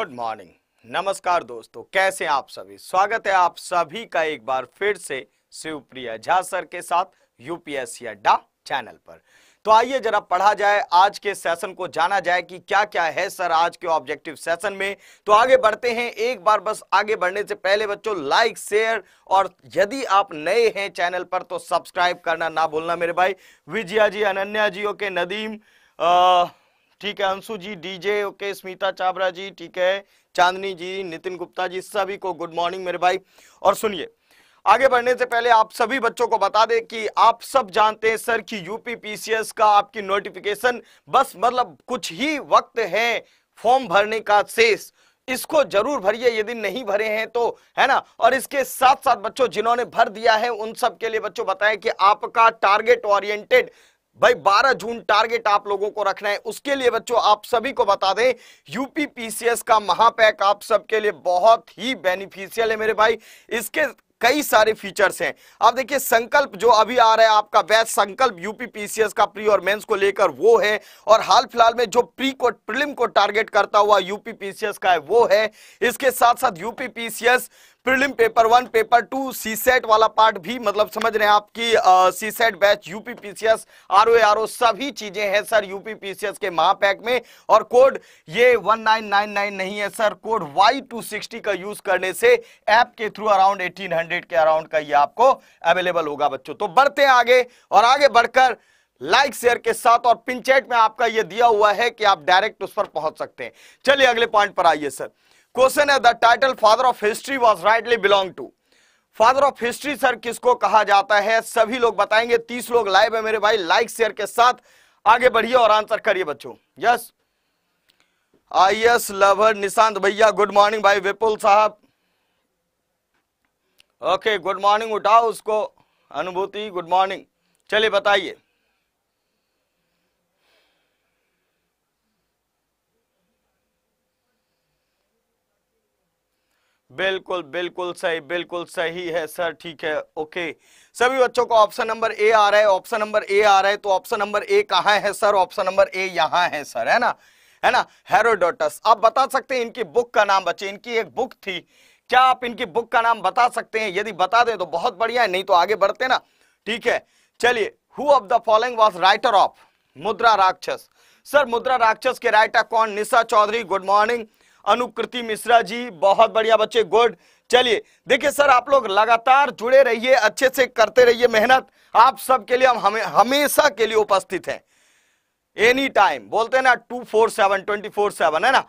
Good morning नमस्कार दोस्तों कैसे आप सभी स्वागत है आप सभी का एक बार फिर से शिवप्रिया झा सर के साथ यूपीएससी अड्डा चैनल पर तो आइए जरा पढ़ा जाए आज के सेशन को जाना जाए कि क्या क्या है सर आज के ऑब्जेक्टिव सेशन में तो आगे बढ़ते हैं एक बार बस आगे बढ़ने से पहले बच्चों लाइक शेयर और यदि आप नए हैं चैनल पर तो सब्सक्राइब करना ना भूलना मेरे भाई विजया जी अनन्या जी ओके नदीम आ, ठीक है अंशु जी डीजे ओके स्मिता चाबरा जी ठीक है चांदनी जी नितिन गुप्ता जी सभी को गुड मॉर्निंग मेरे भाई और सुनिए आगे बढ़ने से पहले आप सभी बच्चों को बता दें कि आप सब जानते हैं सर कि यूपी पीसीएस का आपकी नोटिफिकेशन बस मतलब कुछ ही वक्त है फॉर्म भरने का शेष इसको जरूर भरिए यदि नहीं भरे हैं तो है ना और इसके साथ साथ बच्चों जिन्होंने भर दिया है उन सब के लिए बच्चों बताएं कि आपका टारगेट ओरिएंटेड भाई 12 जून टारगेट आप लोगों को रखना है उसके लिए बच्चों आप सभी को बता दें यूपी पीसीएस का महापैक आप सबके लिए बहुत ही बेनिफिशियल है मेरे भाई इसके कई सारे फीचर्स हैं आप देखिए संकल्प जो अभी आ रहा है आपका वैस संकल्प यूपी पीसीएस का प्री और मेंस को लेकर वो है और हाल फिलहाल में जो प्री को प्रीलिम को टारगेट करता हुआ यूपी पीसीएस का है वो है इसके साथ साथ UP PCS prelim paper one paper two C SAT वाला पार्ट भी मतलब समझ रहे हैं आपकी C SAT batch UP PCS R O सभी चीजें हैं सर यूपी पीसीएस के महापैक में और कोड ये 1999 नहीं है sir code Y two sixty का यूज करने से ऐप के थ्रू अराउंड 1800 के अराउंड का ये आपको अवेलेबल होगा बच्चों तो बढ़ते हैं आगे और आगे बढ़कर लाइक शेयर के साथ और पिनचैट में आपका यह दिया हुआ है कि आप डायरेक्ट उस पर पहुंच सकते हैं चलिए अगले पॉइंट पर आइए सर क्वेश्चन है the title father of history was rightly belong to father of history sir किसको कहा जाता है सभी लोग बताएंगे तीस लोग लाइव है मेरे भाई लाइक शेयर के साथ आगे बढ़िए और आंसर करिए बच्चों yes I S lover Nishant भैया गुड मॉर्निंग भाई विपुल साहब ओके गुड मॉर्निंग उठाओ उसको अनुभूति गुड मॉर्निंग चलिए बताइए बिल्कुल बिल्कुल सही बिल्कुल सही है सर ठीक है ओके सभी बच्चों को ऑप्शन नंबर ए आ रहा है ऑप्शन नंबर ए आ रहा है तो ऑप्शन नंबर ए कहा है सर ऑप्शन नंबर ए यहाँ है सर है ना है ना हेरोडोटस आप बता सकते हैं इनकी बुक का नाम बच्चे इनकी एक बुक थी क्या आप इनकी बुक का नाम बता सकते हैं यदि बता दें तो बहुत बढ़िया है नहीं तो आगे बढ़ते ना ठीक है चलिए who of the following was writer of Mudra Rakshas sir Mudra Rakshas के राइटर कौन निशा चौधरी गुड मॉर्निंग अनुकृति मिश्रा जी बहुत बढ़िया बच्चे गुड चलिए देखिए सर आप लोग लगातार जुड़े रहिए अच्छे से करते रहिए मेहनत आप सबके लिए हम हमें हमेशा के लिए उपस्थित हैं एनी टाइम बोलते हैं ना two four seven twenty four seven है ना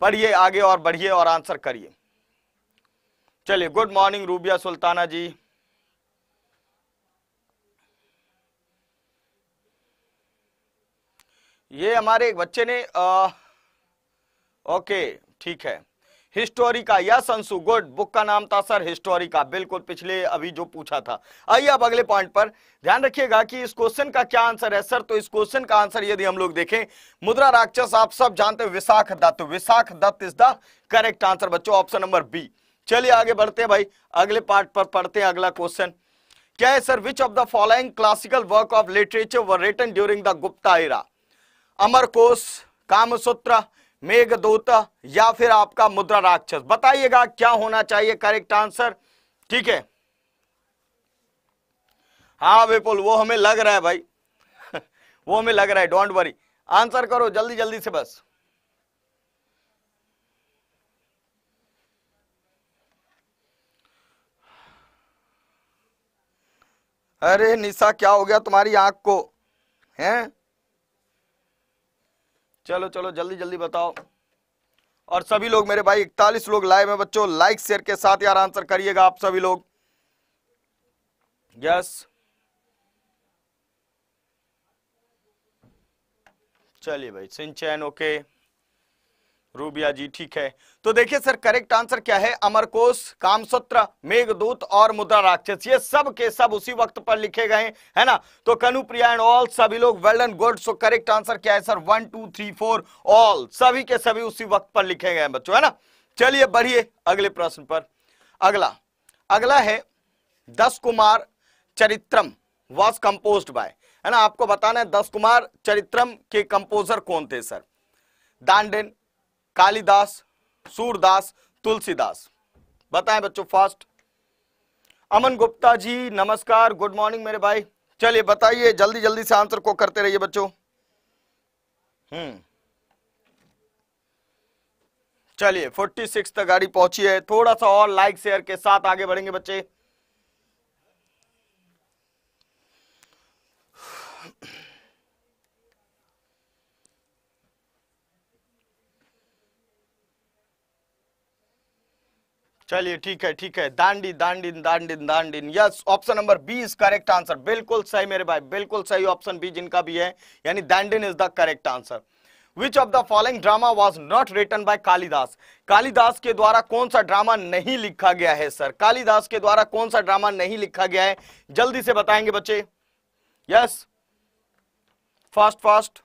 पढ़िए आगे और बढ़िए और आंसर करिए चलिए गुड मॉर्निंग रूबिया सुल्ताना जी ये हमारे एक बच्चे ने आ, ओके ठीक है हिस्टोरिका या संसु गुड बुक का नाम था सर हिस्टोरिका बिल्कुल पिछले अभी जो पूछा था आइए अब अगले पॉइंट पर ध्यान रखिएगा कि इस क्वेश्चन का क्या आंसर है सर तो इस क्वेश्चन का आंसर यदि हम लोग देखें मुद्रा राक्षस आप सब जानते हैं Vishakh Datt Vishakh Datt is the correct answer बच्चों ऑप्शन नंबर बी चलिए आगे बढ़ते हैं भाई अगले पार्ट पर पढ़ते हैं अगला क्वेश्चन क्या है sir which of the following classical work of literature were written during the Gupta era Amar Kosh Kamasutra Meghdoot या फिर आपका मुद्रा राक्षस बताइएगा क्या होना चाहिए करेक्ट आंसर ठीक है हाँ विपुल वो हमें लग रहा है भाई वो हमें लग रहा है डोंट वरी आंसर करो जल्दी जल्दी से बस अरे निशा क्या हो गया तुम्हारी आंख को हैं चलो चलो जल्दी जल्दी बताओ और सभी लोग मेरे भाई इकतालीस लोग लाइव है बच्चों लाइक शेयर के साथ यार आंसर करिएगा आप सभी लोग यस चलिए भाई Shinchan okay okay. Rubiya ji ठीक है तो देखिए सर करेक्ट आंसर क्या है अमरकोश कामसूत्र मेघदूत और मुद्रा राक्षस ये सब के सब उसी वक्त पर लिखे गए है ना तो कनुप्रिया एंड ऑल सभी लोग well and good so correct answer क्या है sir one two three four all सभी के सभी उसी वक्त पर लिखे गए बच्चों है ना चलिए बढ़िए अगले प्रश्न पर अगला अगला है Dasa Kumar Charitram was compose by है ना आपको बताना है दस कुमार चरित्रम के कंपोजर कौन थे सर दांडेन कालिदास सूरदास तुलसीदास बताएं बच्चों फास्ट अमन गुप्ता जी नमस्कार गुड मॉर्निंग मेरे भाई चलिए बताइए जल्दी जल्दी से आंसर को करते रहिए बच्चों हम्म चलिए 46 तक गाड़ी पहुंची है थोड़ा सा और लाइक शेयर के साथ आगे बढ़ेंगे बच्चे चलिए ठीक है ठीक है Dandi Dandin Dandin Dandin yes option number B is correct answer बिल्कुल सही मेरे भाई बिल्कुल सही ऑप्शन बी जिनका भी है यानी Dandin is the correct answer which of the following drama was not written by Kalidas Kalidas के द्वारा कौन सा ड्रामा नहीं लिखा गया है सर कालिदास के द्वारा कौन सा ड्रामा नहीं लिखा गया है जल्दी से बताएंगे बच्चे यस फास्ट फास्ट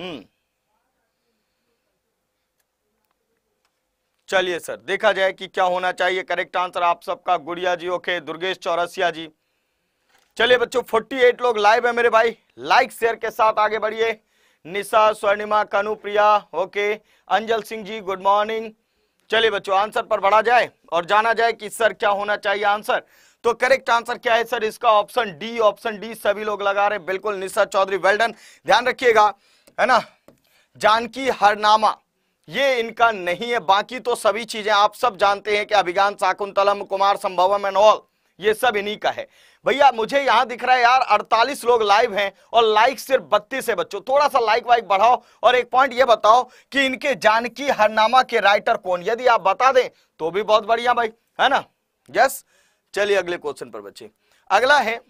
हम्म चलिए सर देखा जाए कि क्या होना चाहिए करेक्ट आंसर आप सबका गुड़िया जी ओके दुर्गेश चौरसिया जी चलिए बच्चों 48 लोग लाइव है मेरे भाई लाइक शेयर के साथ आगे बढ़िए Nisha Swarnima Kanupriya okay Anjal Singh ji good morning चलिए बच्चों आंसर पर बढ़ा जाए और जाना जाए कि सर क्या होना चाहिए आंसर तो करेक्ट आंसर क्या है सर इसका ऑप्शन डी ऑप्शन डी सभी लोग लगा रहे बिल्कुल निशा चौधरी वेल्डन ध्यान रखिएगा है ना जानकी हरनामा ये इनका नहीं है बाकी तो सभी चीजें आप सब जानते हैं कि अभिज्ञान शाकुंतलम कुमार संभवम एंड ऑल ये सब इन्हीं का है भैया मुझे यहां दिख रहा है यार 48 लोग लाइव हैं और लाइक सिर्फ बत्तीस है बच्चों थोड़ा सा लाइक वाइक बढ़ाओ और एक पॉइंट ये बताओ कि इनके जानकी हरनामा के राइटर कौन यदि आप बता दें तो भी बहुत बढ़िया भाई है ना यस चलिए अगले क्वेश्चन पर बच्चे अगला है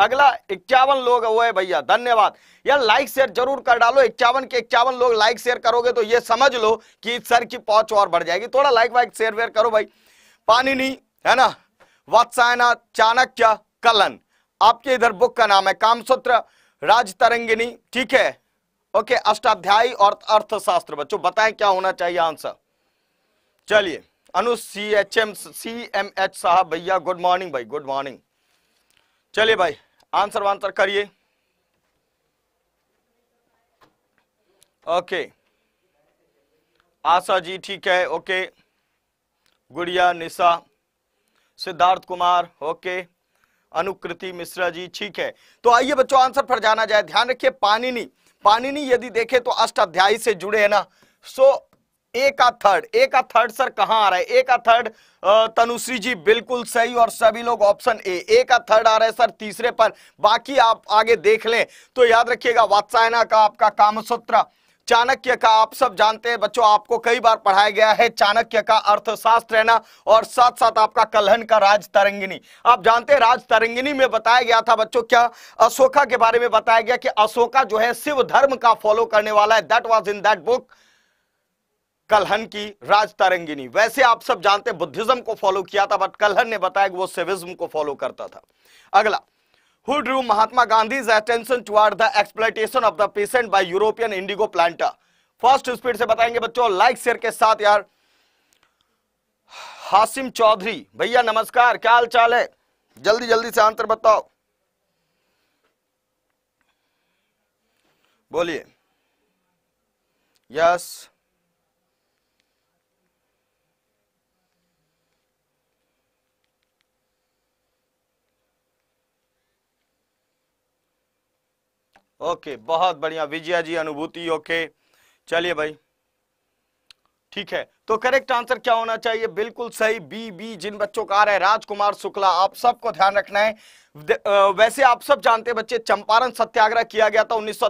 अगला इक्यावन लोग वो है भैया धन्यवाद यार लाइक शेयर जरूर कर डालो इक्यावन के इक्यावन लोग लाइक शेयर करोगे तो ये समझ लो कि सर की पहुंच और बढ़ जाएगी थोड़ा लाइक वाइक शेयर वेयर करो भाई पानी नहीं है ना वत्सायना चाणक्य कलन आपके इधर बुक का नाम है कामसूत्र राज तरंगिनी ठीक है ओके अष्टाध्यायी और अर्थशास्त्र बच्चों बताएं क्या होना चाहिए आंसर चलिए Anu C H M C M H साहब भैया गुड मॉर्निंग भाई गुड मॉर्निंग चलिए भाई आंसर वांसर करिए ओके आशा जी ठीक है ओके गुड़िया निशा सिद्धार्थ कुमार ओके अनुकृति मिश्रा जी ठीक है तो आइए बच्चों आंसर पर जाना जाए ध्यान रखिए पानिनी पानिनी यदि देखे तो अष्टाध्यायी से जुड़े है ना सो ए का थर्ड ए का थर्ड सर कहां आ रहा है ए का थर्ड तनुश्री जी बिल्कुल सही और सभी लोग ऑप्शन ए ए का थर्ड आ रहा है सर तीसरे पर बाकी आप आगे देख लें तो याद रखिएगा वात्सायना का आपका कामसूत्र चाणक्य का आप सब जानते हैं बच्चों आपको कई बार पढ़ाया गया है चाणक्य का अर्थशास्त्र है ना और साथ साथ आपका कलहन का राज तरंगिनी आप जानते हैं राज तरंगिनी में बताया गया था बच्चों क्या अशोका के बारे में बताया गया कि अशोका जो है शिव धर्म का फॉलो करने वाला है that was in that book Kalhan की तारंगिनी वैसे आप सब जानते बुद्धिज्म को फॉलो किया था बट कलहन ने बताया कि वो सिविज्म को फॉलो करता था अगला who drew Mahatma Gandhi attention the the of the patient peasant European indigo planter first speed से बताएंगे बच्चों लाइक शेयर के साथ यार हासिम चौधरी भैया नमस्कार क्या हाल चाल है जल्दी जल्दी से आंसर बताओ बोलिए यस yes. ओके बहुत बढ़िया विजया जी अनुभूति ओके चलिए भाई ठीक है तो करेक्ट आंसर क्या होना चाहिए बिल्कुल सही बी बी जिन बच्चों का आ रहा है राजकुमार शुक्ला आप सबको ध्यान रखना है वैसे आप सब जानते बच्चे चंपारण सत्याग्रह किया गया था उन्नीस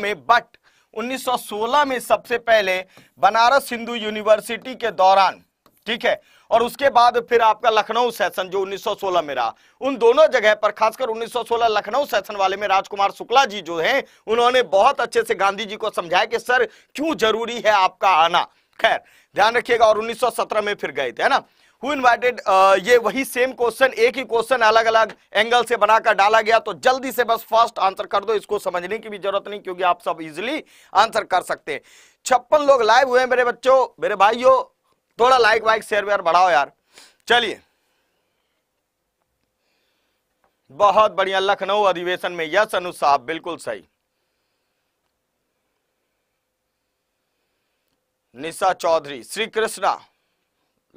में बट 1916 में सबसे पहले बनारस हिंदू यूनिवर्सिटी के दौरान ठीक है और उसके बाद फिर आपका लखनऊ सेशन जो 1916 में रहा उन दोनों जगह पर खासकर 1916 लखनऊ सेशन वाले में राजकुमार शुक्ला जी जो हैं उन्होंने बहुत अच्छे से गांधी जी को समझाया कि सर क्यों जरूरी है आपका आना खैर ध्यान रखिएगा और 1917 में फिर गए थे है ना हु इनवाइटेड ये वही सेम क्वेश्चन एक ही क्वेश्चन अलग अलग एंगल से बनाकर डाला गया तो जल्दी से बस फर्स्ट आंसर कर दो इसको समझने की भी जरूरत नहीं क्योंकि आप सब इजिली आंसर कर सकते हैं छप्पन लोग लाइव हुए मेरे बच्चों मेरे भाइयों थोड़ा लाइक वाइक शेयर वेयर बढ़ाओ यार चलिए बहुत बढ़िया लखनऊ अधिवेशन में यस अनु साहब बिल्कुल सही निशा चौधरी श्री कृष्णा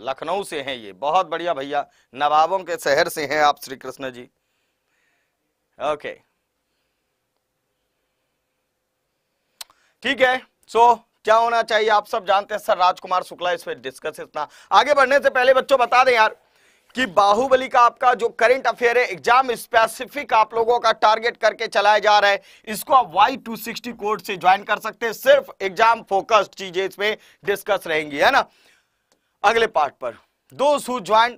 लखनऊ से हैं ये बहुत बढ़िया भैया नवाबों के शहर से हैं आप श्री कृष्ण जी ओके ठीक है सो क्या होना चाहिए आप सब जानते हैं सर राजकुमार शुक्ला इस पर डिस्कस इतना आगे बढ़ने से पहले बच्चों बता दें यार कि बाहुबली का आपका जो करंट अफेयर है एग्जाम स्पेसिफिक आप लोगों का टारगेट करके चलाया जा रहा है इसको आप वाई टू सिक्सटी कोड से ज्वाइन कर सकते हैं सिर्फ एग्जाम फोकस्ड चीजें इसमें डिस्कस रहेंगी है ना अगले पार्ट पर दो सू join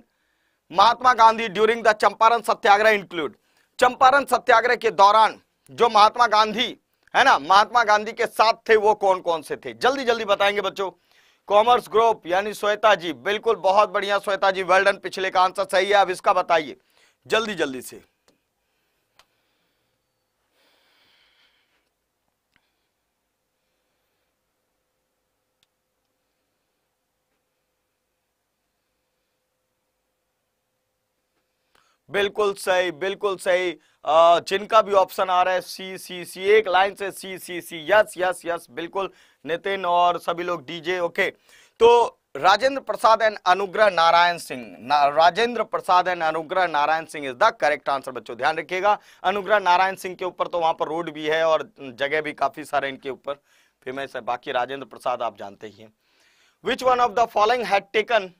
Mahatma Gandhi during the Champaran Satyagraha include Champaran Satyagraha के दौरान जो महात्मा गांधी है ना महात्मा गांधी के साथ थे वो कौन कौन से थे जल्दी जल्दी बताएंगे बच्चों कॉमर्स ग्रुप यानी श्वेता जी बिल्कुल बहुत बढ़िया श्वेता जी वेल्डन पिछले का आंसर सही है अब इसका बताइए जल्दी जल्दी से बिल्कुल सही बिल्कुल सही जिनका भी ऑप्शन आ रहा है सी सी सी एक लाइन से C C C yes yes yes बिल्कुल नितिन और सभी लोग डीजे ओके तो राजेंद्र प्रसाद एंड अनुग्रह नारायण सिंह ना, Rajendra Prasad and Anugrah Narayan Singh is the correct answer बच्चों ध्यान रखिएगा अनुग्रह नारायण सिंह के ऊपर तो वहां पर रोड भी है और जगह भी काफी सारे इनके ऊपर फेमस है बाकी राजेंद्र प्रसाद आप जानते ही हैं which one of the following had taken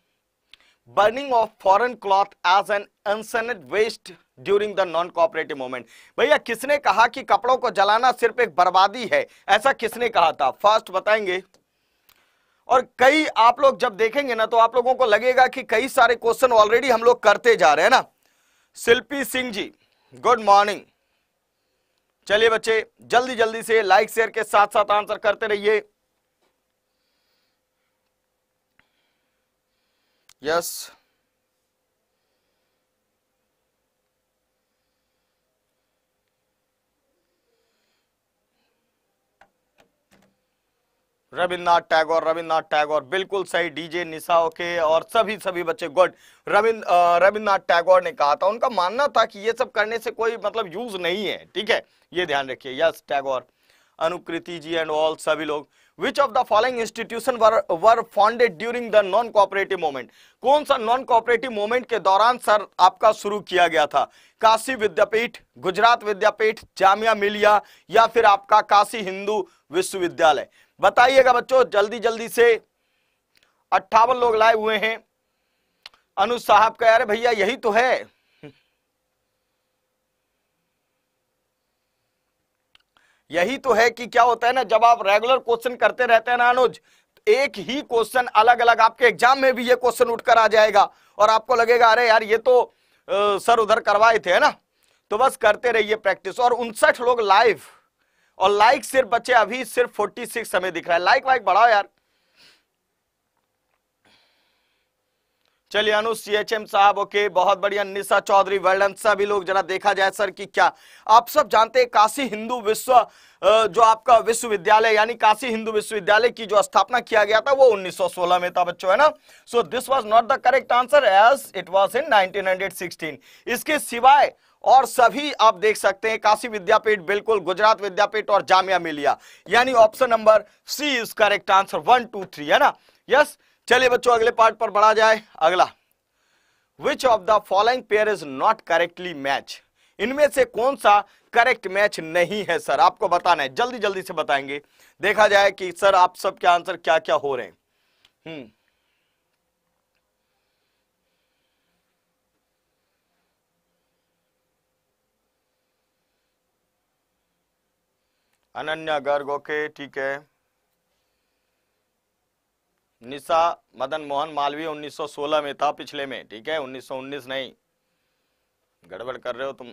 burning of foreign cloth as an insensate waste during the non cooperative movement भैया किसने कहा कि कपड़ों को जलाना सिर्फ एक बर्बादी है ऐसा किसने कहा था फर्स्ट बताएंगे और कई आप लोग जब देखेंगे ना तो आप लोगों को लगेगा कि कई सारे क्वेश्चन ऑलरेडी हम लोग करते जा रहे हैं ना शिल्पी सिंह जी गुड मॉर्निंग चलिए बच्चे जल्दी जल्दी से लाइक शेयर के साथ साथ आंसर करते रहिए यस रविन्द्रनाथ टैगोर रविन्द्रनाथ टैगोर बिल्कुल सही डीजे निशा ओके और सभी सभी बच्चे गुड रविंद्र रविन्द्रनाथ टैगोर ने कहा था उनका मानना था कि ये सब करने से कोई मतलब यूज नहीं है ठीक है ये ध्यान रखिए yes Tagore Anukriti ji and all सभी लोग which of the following institution were founded during the non cooperative movement कौन सा नॉन कोऑपरेटिव मूवमेंट के दौरान सर आपका शुरू किया गया था काशी विद्यापीठ गुजरात विद्यापीठ जामिया मिलिया या फिर आपका काशी हिंदू विश्वविद्यालय बताइएगा बच्चों जल्दी जल्दी से अट्ठावन लोग लाए हुए हैं अनु साहब का यार भैया यही तो है यही तो है कि क्या होता है ना जब आप रेगुलर क्वेश्चन करते रहते हैं ना अनुज तो एक ही क्वेश्चन अलग अलग आपके एग्जाम में भी ये क्वेश्चन उठकर आ जाएगा और आपको लगेगा अरे यार ये तो आ, सर उधर करवाए थे है ना तो बस करते रहिए प्रैक्टिस और उनसठ लोग लाइव और लाइक सिर्फ बच्चे अभी सिर्फ 46 हमें दिख रहा है लाइक वाइक बढ़ाओ यार चलिए अनु सीएचएम साहब ओके बहुत बढ़िया निशा चौधरी वेल्डन सभी लोग जरा देखा जाए सर कि क्या आप सब जानते हैं काशी हिंदू विश्व जो आपका विश्वविद्यालय यानी काशी हिंदू विश्वविद्यालय की जो स्थापना किया गया था वो 1916 में था बच्चों है ना so this was not the correct answer as it was in nineteen इसके सिवाय और सभी आप देख सकते हैं काशी विद्यापीठ बिल्कुल गुजरात विद्यापीठ और जामिया मिलिया यानी option number C is correct answer one two three है ना यस yes? चलिए बच्चों अगले पार्ट पर बढ़ा जाए अगला which of the following pair is not correctly match इनमें से कौन सा करेक्ट मैच नहीं है सर आपको बताना है जल्दी जल्दी से बताएंगे देखा जाए कि सर आप सब क्या आंसर क्या क्या हो रहे हैं हम्म अनन्या गर्ग ओके ठीक है निशा मदन मोहन मालवीय 1916 में था पिछले में ठीक है 1919 नहीं गड़बड़ कर रहे हो तुम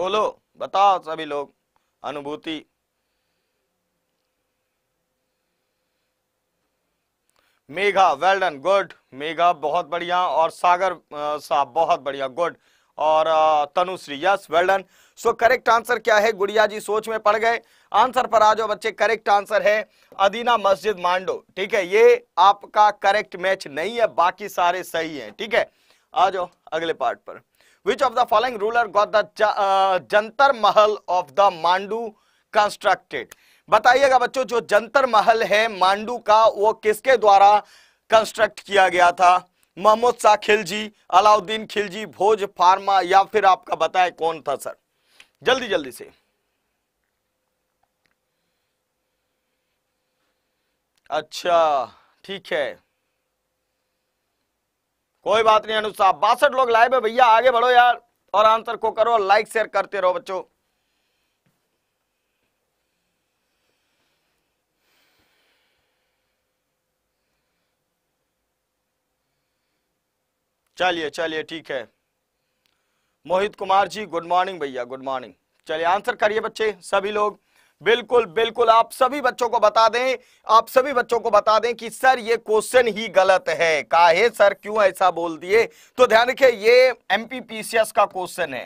बोलो बताओ सभी लोग Anubhuti Megha well done good Megha बहुत बढ़िया और सागर साहब बहुत बढ़िया गुड और Tanushree yes well done so correct answer क्या है गुड़िया जी सोच में पड़ गए आंसर पर आ जाओ बच्चे करेक्ट आंसर है अदीना मस्जिद मांडो ठीक है ये आपका करेक्ट मैच नहीं है बाकी सारे सही हैं ठीक है आ जाओ अगले पार्ट पर which of the following ruler got the Jantar Mahal of the Mandu constructed बताइएगा बच्चों जो जंतर महल है मांडू का वो किसके द्वारा कंस्ट्रक्ट किया गया था मोहम्मद शाह खिलजी अलाउद्दीन खिलजी भोज फार्मा या फिर आपका बताए कौन था सर जल्दी जल्दी से अच्छा ठीक है कोई बात नहीं अनुज साहब बासठ लोग लाइव है भैया आगे बढ़ो यार और आंसर को करो लाइक शेयर करते रहो बच्चों चलिए चलिए ठीक है मोहित कुमार जी गुड मॉर्निंग भैया गुड मॉर्निंग चलिए आंसर करिए बच्चे सभी लोग बिल्कुल बिल्कुल आप सभी बच्चों को बता दें आप सभी बच्चों को बता दें कि सर ये क्वेश्चन ही गलत है काहे सर क्यों ऐसा बोल दिए तो ध्यान रखिए ये एमपीपीसीएस का क्वेश्चन है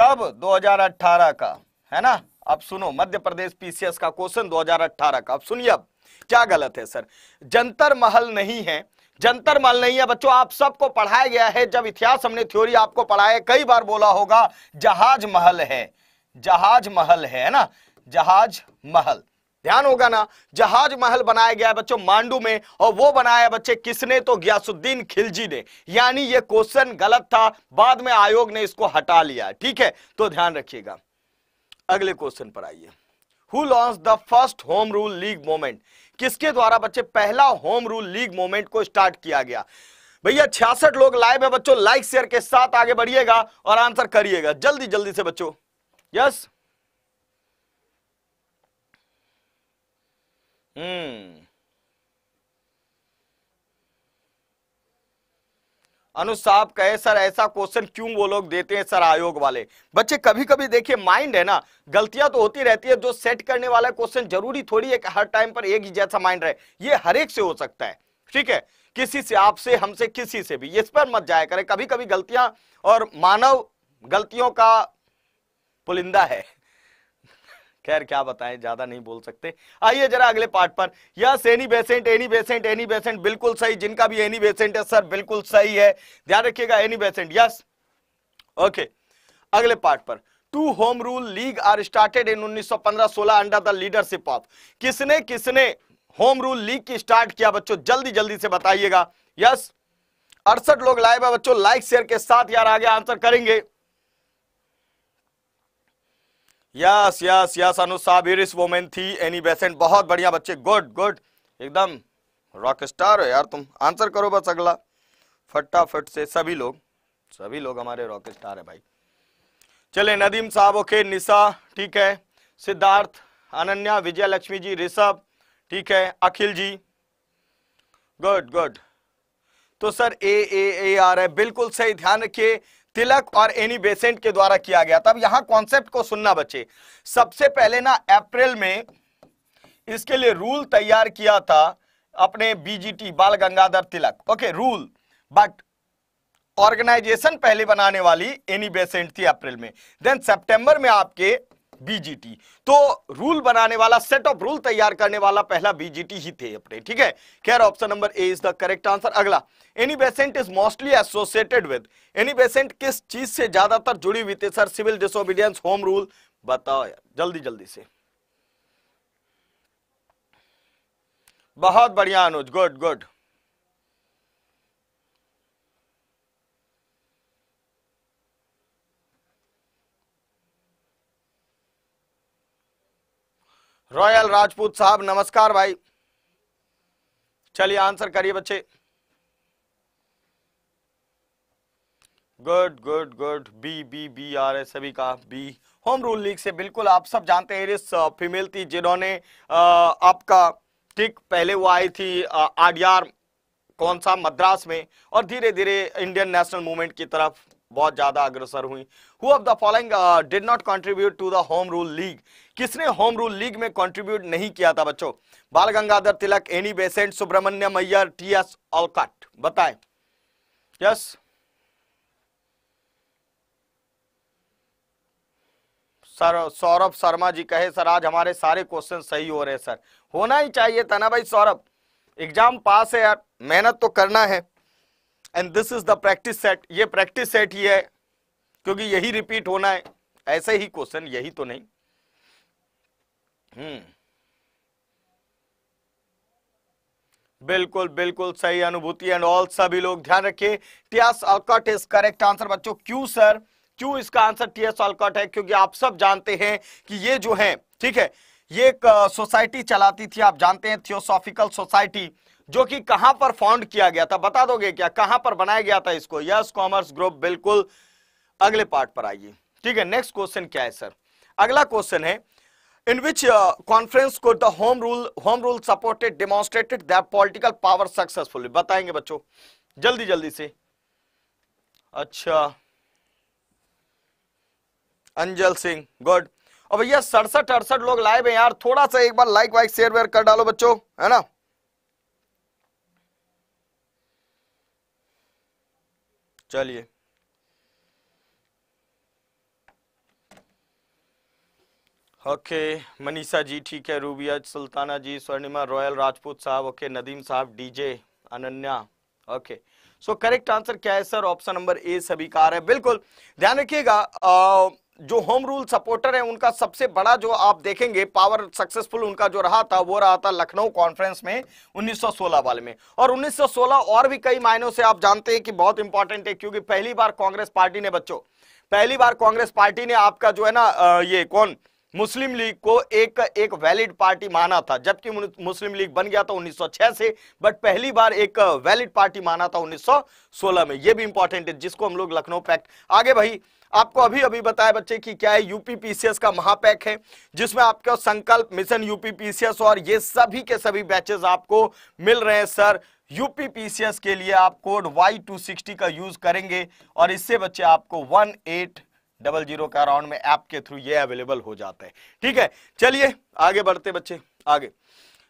कब 2018 का है ना अब सुनो मध्य प्रदेश पीसीएस का क्वेश्चन 2018 का अब सुनिए अब क्या गलत है सर जंतर महल नहीं है जंतर मल नहीं है बच्चों आप सबको पढ़ाया गया है जब इतिहास हमने थ्योरी आपको पढ़ाया कई बार बोला होगा जहाज महल है जहाज महल है ना जहाज महल ध्यान होगा ना जहाज महल बनाया गया है बच्चों मांडू में और वो बनाया बच्चे किसने तो गयासुद्दीन खिलजी ने यानी ये क्वेश्चन गलत था बाद में आयोग ने इसको हटा लिया ठीक है तो ध्यान रखिएगा अगले क्वेश्चन पर आइए who launch the first home rule league moment किसके द्वारा बच्चे पहला होम रूल लीग मोमेंट को स्टार्ट किया गया भैया छियासठ लोग लाइव है बच्चों लाइक शेयर के साथ आगे बढ़िएगा और आंसर करिएगा जल्दी जल्दी से बच्चों यस हम्म hmm. अनु साहब कहे सर ऐसा क्वेश्चन क्यों वो लोग देते हैं सर आयोग वाले बच्चे कभी कभी देखिए माइंड है ना गलतियां तो होती रहती है जो सेट करने वाला क्वेश्चन जरूरी थोड़ी है कि हर टाइम पर एक ही जैसा माइंड रहे ये हर एक से हो सकता है ठीक है किसी से आपसे हमसे किसी से भी इस पर मत जाया करें कभी कभी गलतियां और मानव गलतियों का पुलिंदा है खैर क्या बताएं ज्यादा नहीं बोल सकते आइए जरा अगले पार्ट पर yes Annie Besant Annie Besant Annie Besant बिल्कुल सही जिनका भी एनी बेसेंट है सर बिल्कुल सही है ध्यान रखिएगा एनी बेसेंट यस ओके अगले पार्ट पर two home rule league are started in 1915-16 under the leadership of किसने किसने होम रूल लीग की स्टार्ट किया बच्चों जल्दी जल्दी से बताइएगा यस अड़सठ लोग लाइव है बच्चों लाइक शेयर के साथ यार आगे आंसर करेंगे yes yes yes Anuj Sabir इस वोमेन थी एनी बेसेंट बहुत बढ़िया बच्चे गुड गुड एकदम रॉक स्टार हो यार तुम आंसर करो बस अगला फटाफट से सभी लोग सभी लोग हमारे रॉक स्टार है भाई चले नदीम साहब ओके निशा ठीक है सिद्धार्थ अनन्या विजय लक्ष्मी जी ऋषभ ठीक है अखिल जी गुड गुड तो सर ए ए ए आ रहा है बिल्कुल सही ध्यान रखिए तिलक और एनी बेसेंट के द्वारा किया गया अब यहां कॉन्सेप्ट को सुनना बच्चे सबसे पहले ना अप्रैल में इसके लिए रूल तैयार किया था अपने BGT Bal Gangadhar Tilak okay rule but organisation पहले बनाने वाली एनी बेसेंट थी अप्रैल में देन सितंबर में आपके बीजीटी तो रूल बनाने वाला सेट ऑफ रूल तैयार करने वाला पहला बीजीटी ही थे अपने ठीक है खैर option number A is the correct answer अगला Annie Besant is mostly associated with Annie Besant किस चीज से ज्यादातर जुड़ी हुई थी sir civil disobedience home rule बताओ जल्दी जल्दी से बहुत बढ़िया Anuj good good royal Rajput साहब नमस्कार भाई चलिए आंसर करिए बच्चे good good good B B B R S सभी का बी होम रूल लीग से बिल्कुल आप सब जानते हैं इस फीमेल थी जिन्होंने आपका ठीक पहले वो आई थी आर कौन सा मद्रास में और धीरे धीरे इंडियन नेशनल मूवमेंट की तरफ बहुत ज्यादा अग्रसर हुई who of the following did not contribute to the home rule league किसने होम रूल लीग में कंट्रीब्यूट नहीं किया था बच्चों Bal Gangadhar Tilak Annie Besant Subramaniam Iyer T S Olcott बताए यस सर सौरभ शर्मा जी कहे सर आज हमारे सारे क्वेश्चन सही हो रहे हैं सर होना ही चाहिए था ना भाई सौरभ एग्जाम पास है यार मेहनत तो करना है and this is the practice set ये प्रैक्टिस सेट ही है क्योंकि यही रिपीट होना है ऐसे ही क्वेश्चन यही तो नहीं हम्म बिल्कुल बिल्कुल सही अनुभूति एंड ऑल सभी लोग ध्यान रखिए TS Olcott is correct answer बच्चों क्यों सर क्यों इसका आंसर टीएस अलकट है क्योंकि आप सब जानते हैं कि ये जो है ठीक है ये एक सोसाइटी uh, चलाती थी आप जानते हैं थियोसॉफिकल सोसाइटी जो कि कहां पर फाउंड किया गया था बता दोगे क्या कहां पर बनाया गया था इसको यस कॉमर्स ग्रुप बिल्कुल अगले पार्ट पर आइए ठीक है नेक्स्ट क्वेश्चन क्या है सर अगला क्वेश्चन है इन विच कॉन्फ्रेंस को the home rule home rule supported demonstrated demonstrated political power successful बताएंगे बच्चों जल्दी जल्दी से अच्छा अंजल सिंह गुड और भैया सड़सठ अड़सठ लोग लाइव है यार थोड़ा सा एक बार लाइक वाइक शेयर वेयर कर डालो बच्चों है ना चलिए ओके मनीषा जी ठीक है रूबिया सुल्ताना जी स्वर्णिमा रॉयल राजपूत साहब ओके नदीम साहब DJ Ananya okay so correct answer क्या है सर ऑप्शन नंबर ए सभी कार है बिल्कुल ध्यान रखिएगा जो होम रूल सपोर्टर है उनका सबसे बड़ा जो आप देखेंगे पावर सक्सेसफुल उनका जो रहा था वो रहा था लखनऊ कॉन्फ्रेंस में 1916 वाले में और 1916 और भी कई मायनों से आप जानते हैं कि बहुत इंपॉर्टेंट है क्योंकि पहली बार कांग्रेस पार्टी ने बच्चों पहली बार कांग्रेस पार्टी ने आपका जो है ना ये कौन मुस्लिम लीग को एक एक वैलिड पार्टी माना था जबकि मुस्लिम लीग बन गया था 1906 से बट पहली बार एक वैलिड पार्टी माना था 1916 में यह भी इंपॉर्टेंट है जिसको हम लोग लखनऊ पैक्ट आगे भाई आपको अभी अभी बताया बच्चे कि क्या है यूपी पीसीएस का महापैक है जिसमें आपका संकल्प मिशन यूपी पीसीएस और ये सभी के सभी बैचेस आपको मिल रहे हैं सर यूपी पीसीएस के लिए आप कोड वाई टू सिक्सटी का यूज करेंगे और इससे बच्चे आपको वन एट डबल जीरो का राउंड में ऐप के थ्रू ये अवेलेबल हो जाता है ठीक है चलिए आगे बढ़ते बच्चे आगे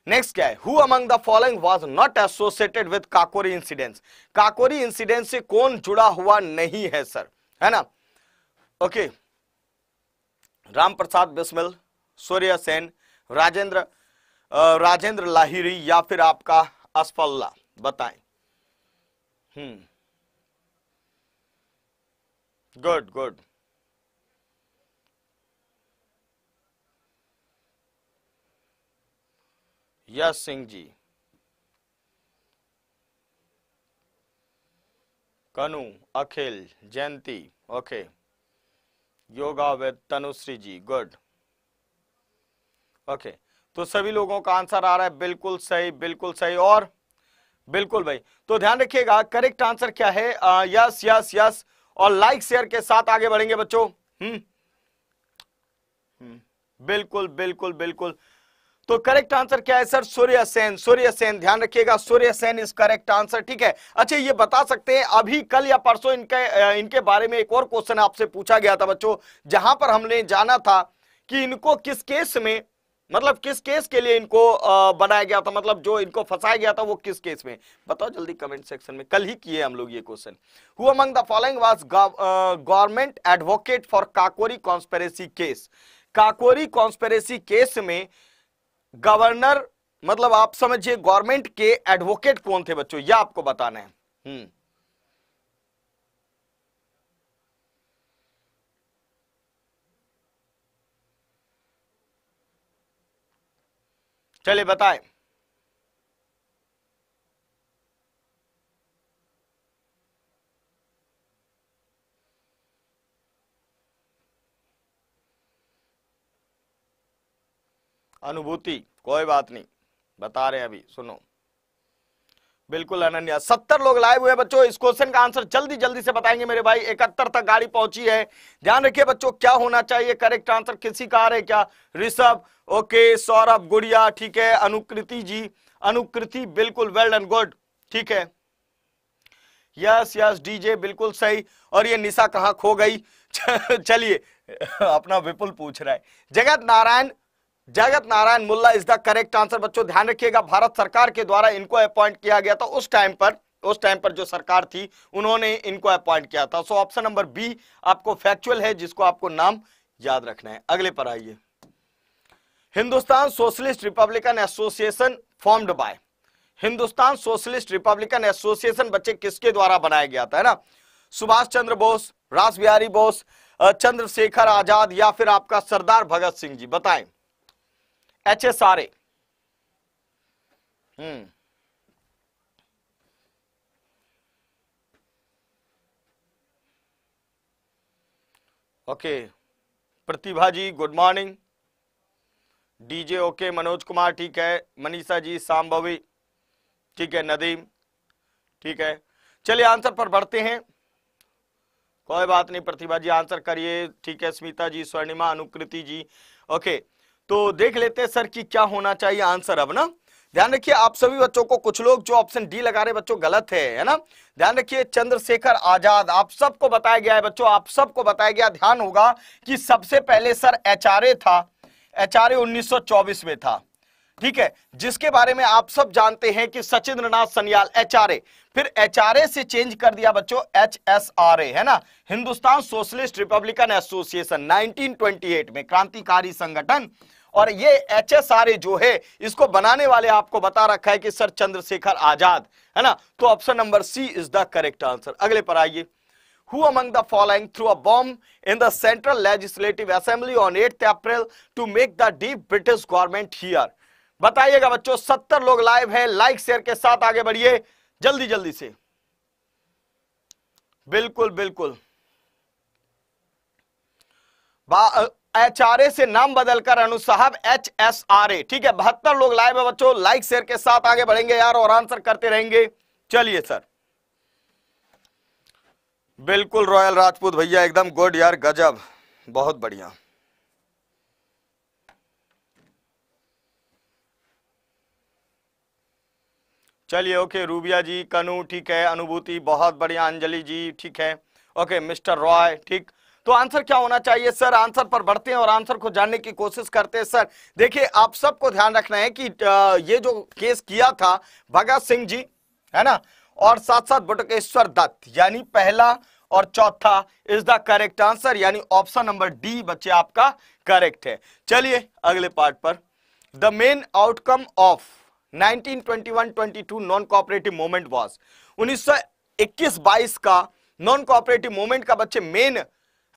नेक्स्ट क्या है who among the following was not associated with Kakori incidence Kakori incident से कौन जुड़ा हुआ नहीं है सर है ना ओके राम प्रसाद बिस्मिल सूर्य सेन राजेंद्र राजेंद्र लाहिरी या फिर आपका असफल्ला बताए good good Yash Singh ji Kanu Akhil Jayanti okay yoga with Tanushree ji good okay तो सभी लोगों का आंसर आ रहा है बिल्कुल सही बिल्कुल सही और बिल्कुल भाई तो ध्यान रखिएगा करेक्ट आंसर क्या है यस यस यस और लाइक शेयर के साथ आगे बढ़ेंगे बच्चों हम्म, हम्म। बिल्कुल बिल्कुल बिल्कुल तो करेक्ट आंसर क्या है सर सूर्य सेन सूर्य सेन ध्यान रखिएगा Surya Sen is correct answer ठीक है अच्छा ये बता सकते हैं अभी कल या परसों इनके इनके बारे में एक और क्वेश्चन आपसे पूछा गया था बच्चों जहां पर हमने जाना था कि इनको किस केस में मतलब किस केस के लिए इनको बनाया गया था मतलब जो इनको फंसाया गया था वो किस केस में बताओ जल्दी कमेंट सेक्शन में कल ही किए हम लोग ये question who among the following was government advocate for Kakori conspiracy case Kakori conspiracy case में गवर्नर मतलब आप समझिए गवर्नमेंट के एडवोकेट कौन थे बच्चों यह आपको बताना है हम्म। चलिए बताएं अनुभूति कोई बात नहीं बता रहे अभी सुनो बिल्कुल अनन्या सत्तर लोग लाइव हुए बच्चों इस क्वेश्चन का आंसर जल्दी जल्दी से बताएंगे मेरे भाई इकहत्तर तक गाड़ी पहुंची है ध्यान रखिए बच्चों क्या होना चाहिए करेक्ट आंसर किसी का आ रहे क्या ऋषभ ओके सौरभ गुड़िया ठीक है अनुकृति जी अनुकृति बिल्कुल वेल एंड गुड ठीक है यस यस डीजे बिल्कुल सही और ये निशा कहा खो गई चलिए अपना विपुल पूछ रहा है Jagat Narayan Jagat Narayan Mulla is the correct answer बच्चों ध्यान रखिएगा भारत सरकार के द्वारा इनको अपॉइंट किया गया था उस टाइम पर उस टाइम पर जो सरकार थी उन्होंने इनको अपॉइंट किया था सो ऑप्शन नंबर बी आपको फैक्चुअल है जिसको आपको नाम याद रखना है अगले पर आइए Hindustan socialist republican association formed by Hindustan socialist republican association बच्चे किसके द्वारा बनाया गया था है ना सुभाष चंद्र बोस रास बिहारी बोस चंद्रशेखर आजाद या फिर आपका सरदार भगत सिंह जी बताएं H S R A okay Pratibha ji good morning DJ okay Manoj Kumar ठीक है मनीषा जी सांभवी ठीक है नदीम ठीक है चलिए आंसर पर बढ़ते हैं कोई बात नहीं प्रतिभा जी आंसर करिए ठीक है स्मिता जी स्वर्णिमा अनुकृति जी ओके तो देख लेते हैं सर कि क्या होना चाहिए आंसर अब ना ध्यान रखिए आप सभी बच्चों को कुछ लोग जो ऑप्शन डी लगा रहे बच्चों गलत है है ना ध्यान रखिए चंद्रशेखर आजाद आप सबको बताया गया है बच्चों आप सबको बताया गया ध्यान होगा कि सबसे पहले सर एचआरए था एचआरए 1924 में था ठीक है जिसके बारे में आप सब जानते हैं कि सचिंद्र नाथ सनियाल एचआरए फिर एचआरए से चेंज कर दिया बच्चों ए है ना हिंदुस्तान सोशलिस्ट रिपब्लिकन एसोसिएशन 1928 में क्रांतिकारी संगठन और ये एच जो है इसको बनाने वाले आपको बता रखा है कि सर चंद्रशेखर आजाद है ना तो option number C is the correct answer अगले पर आइए who among the following threw a bomb in the central legislative assembly on 8th april to make the deep british government hear? बताइएगा बच्चों सत्तर लोग लाइव हैं लाइक शेयर के साथ आगे बढ़िए जल्दी जल्दी से बिल्कुल बिल्कुल एचआरए से नाम बदलकर अनु साहब एच एस आर ए ठीक है बहत्तर लोग लाइव है बच्चों लाइक शेयर के साथ आगे बढ़ेंगे यार और आंसर करते रहेंगे चलिए सर बिल्कुल रॉयल राजपूत भैया एकदम गुड यार गजब बहुत बढ़िया चलिए ओके रूबिया जी कनु ठीक है अनुभूति बहुत बढ़िया अंजलि जी ठीक है ओके मिस्टर रॉय ठीक तो आंसर क्या होना चाहिए सर आंसर पर बढ़ते हैं और आंसर को जानने की कोशिश करते हैं सर देखिए आप सबको ध्यान रखना है कि ये जो केस किया था भगत सिंह जी है ना और साथ साथ बटुकेश्वर दत्त यानी पहला और चौथा इज द करेक्ट आंसर यानी ऑप्शन नंबर डी बच्चे आपका करेक्ट है चलिए अगले पार्ट पर the main outcome of 1921-22 non cooperative movement was 1921-22 का नॉन कोऑपरेटिव मूवमेंट का बच्चे मेन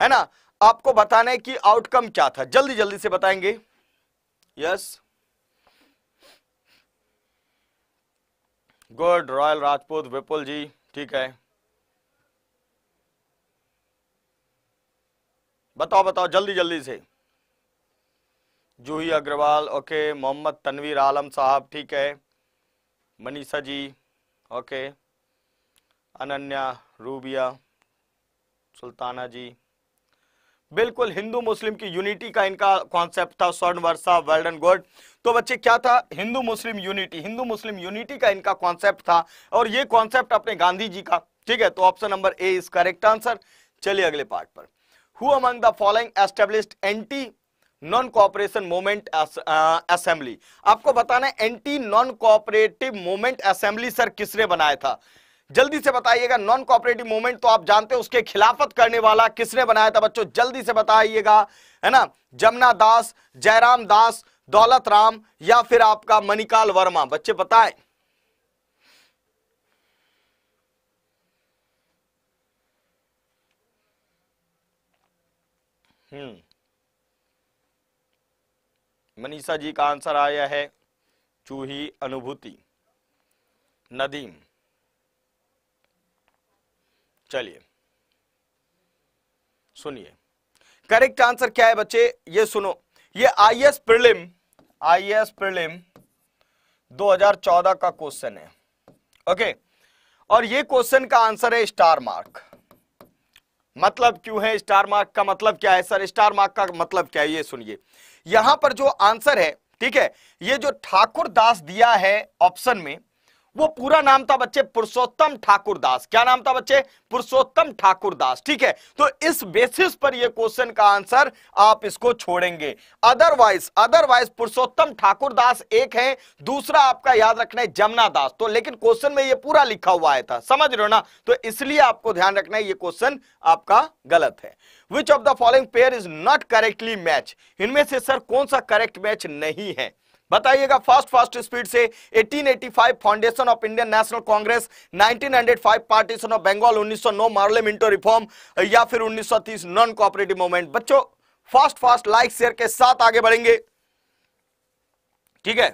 है ना आपको बताने की आउटकम क्या था जल्दी जल्दी से बताएंगे yes good royal Rajput Vipul ji ठीक है बताओ बताओ जल्दी जल्दी से जूही अग्रवाल ओके मोहम्मद तनवीर आलम साहब ठीक है मनीषा जी ओके अनन्या रूबिया सुल्ताना जी बिल्कुल हिंदू मुस्लिम की यूनिटी का इनका कॉन्सेप्ट था स्वर्ण वर्षा वर्ल्ड एंड गोल्ड तो बच्चे क्या था Hindu Muslim unity Hindu Muslim unity का इनका कॉन्सेप्ट था और ये कॉन्सेप्ट अपने गांधी जी का ठीक है तो option number A is correct answer चलिए अगले पार्ट पर who among the following established anti non cooperation movement assembly आपको बताना है anti non cooperative movement assembly sir किसने बनाया था जल्दी से बताइएगा नॉन कोऑपरेटिव मूवमेंट तो आप जानते हो उसके खिलाफत करने वाला किसने बनाया था बच्चों जल्दी से बताइएगा है ना जमुना दास जयराम दास दौलत राम या फिर आपका मणिकाल वर्मा बच्चे बताए हम्म। मनीषा जी का आंसर आया है चूही अनुभूति नदीम चलिए सुनिए करेक्ट आंसर क्या है बच्चे ये सुनो ये आईएएस प्रिलिम आईएएस प्रिलिम 2014 का क्वेश्चन है ओके और ये क्वेश्चन का आंसर है स्टार मार्क मतलब क्यों है स्टार मार्क का मतलब क्या है सर स्टार मार्क का मतलब क्या है ये सुनिए यहां पर जो आंसर है ठीक है ये जो ठाकुर दास दिया है ऑप्शन में वो पूरा नाम था बच्चे पुरुषोत्तम ठाकुर दास क्या नाम था बच्चे पुरुषोत्तम ठाकुर दास ठीक है तो इस बेसिस पर ये क्वेश्चन का आंसर आप इसको छोड़ेंगे अदरवाइज अदरवाइज पुरुषोत्तम ठाकुर दास एक है दूसरा आपका याद रखना है जमुना दास तो लेकिन क्वेश्चन में ये पूरा लिखा हुआ आया था समझ रहे हो ना तो इसलिए आपको ध्यान रखना है ये क्वेश्चन आपका गलत है which of the following pair is not correctly match इनमें से सर कौन सा करेक्ट मैच नहीं है बताइएगा फास्ट फास्ट स्पीड से 1885 foundation of Indian national congress 1905 partition of Bengal 1909 Morley Minto reform या फिर 1930 नॉन कोऑपरेटिव मूवमेंट बच्चों फास्ट फास्ट लाइक शेयर के साथ आगे बढ़ेंगे ठीक है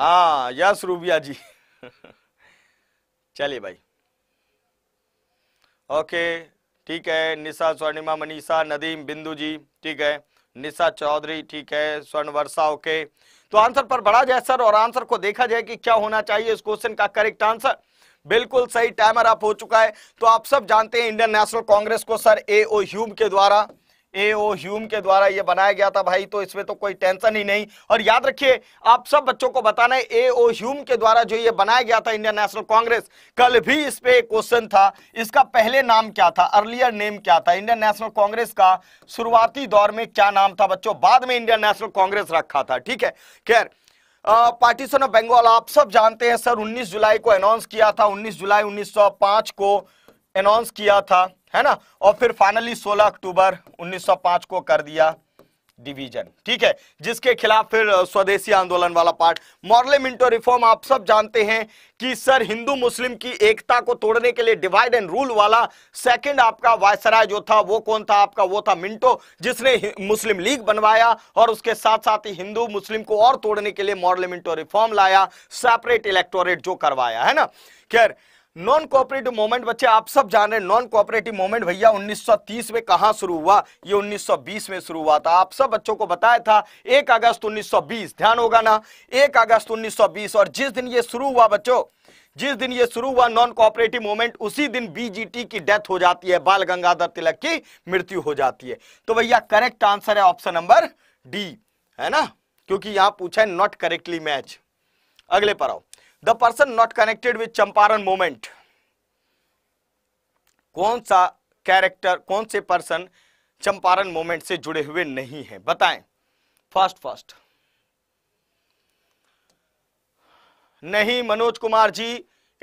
हा यस रूबिया जी चलिए भाई ओके ठीक है निशा स्वर्णिमा मनीषा नदीम बिंदु जी ठीक है निशा चौधरी ठीक है स्वर्ण वर्षा ओके तो आंसर पर बड़ा जाए सर और आंसर को देखा जाए कि क्या होना चाहिए इस क्वेश्चन का करेक्ट आंसर बिल्कुल सही टाइमर आप हो चुका है तो आप सब जानते हैं इंडियन नेशनल कांग्रेस को सर ए ओ ह्यूम के द्वारा एओ ह्यूम के द्वारा ये बनाया गया था भाई तो इसमें तो कोई टेंशन ही नहीं और याद रखिए आप सब बच्चों को बताना है ए ओ ह्यूम के द्वारा जो ये बनाया गया था इंडियन नेशनल कांग्रेस कल भी इस पे एक क्वेश्चन था इसका पहले नाम क्या था अर्लियर नेम क्या था इंडियन नेशनल कांग्रेस का शुरुआती दौर में क्या नाम था बच्चों बाद में इंडियन नेशनल कांग्रेस रखा था ठीक है खैर पार्टीशन ऑफ बंगाल आप सब जानते हैं सर उन्नीस जुलाई को अनाउंस किया था उन्नीस जुलाई उन्नीस को अनाउंस किया था है ना और फिर फाइनली 16 अक्टूबर 1905 को कर दिया डिवीजन ठीक है जिसके खिलाफ फिर स्वदेशी आंदोलन वाला पार्ट मॉरले मिंटो रिफॉर्म आप सब जानते हैं कि सर हिंदू मुस्लिम की एकता को तोड़ने के लिए डिवाइड एंड रूल वाला सेकंड आपका वायसराय जो था वो कौन था आपका वो था मिंटो जिसने मुस्लिम लीग बनवाया और उसके साथ साथ ही हिंदू मुस्लिम को और तोड़ने के लिए मॉरले मिंटो रिफॉर्म लाया सेपरेट इलेक्टोरेट जो करवाया है ना खैर नॉन कोऑपरेटिव मूवमेंट बच्चे आप सब जान रहे हैं नॉन कोऑपरेटिव मूवमेंट भैया 1930 में कहा शुरू हुआ ये 1920 में शुरू हुआ था आप सब बच्चों को बताया था 1 अगस्त 1920 ध्यान होगा ना 1 अगस्त 1920 और जिस दिन ये शुरू हुआ बच्चों जिस दिन ये शुरू हुआ नॉन कोऑपरेटिव मूवमेंट उसी दिन बीजीटी की डेथ हो जाती है बाल गंगाधर तिलक की मृत्यु हो जाती है तो भैया करेक्ट आंसर है ऑप्शन नंबर डी है ना क्योंकि यहां पूछा है नॉट करेक्टली मैच अगले पर आओ the person not connected with Champaran movement कौन सा कैरेक्टर कौन से पर्सन चंपारण मूवमेंट से जुड़े हुए नहीं है बताएं फर्स्ट फर्स्ट नहीं Manoj Kumar ji